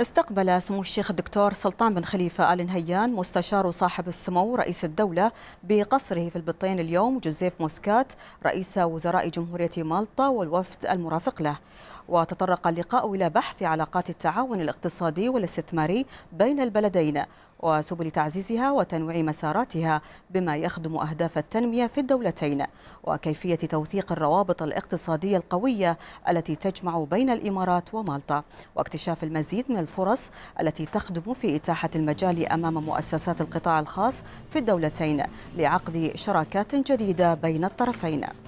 استقبل سمو الشيخ الدكتور سلطان بن خليفة آل نهيان مستشار صاحب السمو رئيس الدولة بقصره في البطين اليوم جوزيف موسكات رئيس وزراء جمهورية مالطا والوفد المرافق له وتطرق اللقاء إلى بحث علاقات التعاون الاقتصادي والاستثماري بين البلدين وسبل تعزيزها وتنويع مساراتها بما يخدم أهداف التنمية في الدولتين وكيفية توثيق الروابط الاقتصادية القوية التي تجمع بين الإمارات ومالطا واكتشاف المزيد من الفرص التي تخدم في إتاحة المجال أمام مؤسسات القطاع الخاص في الدولتين لعقد شراكات جديدة بين الطرفين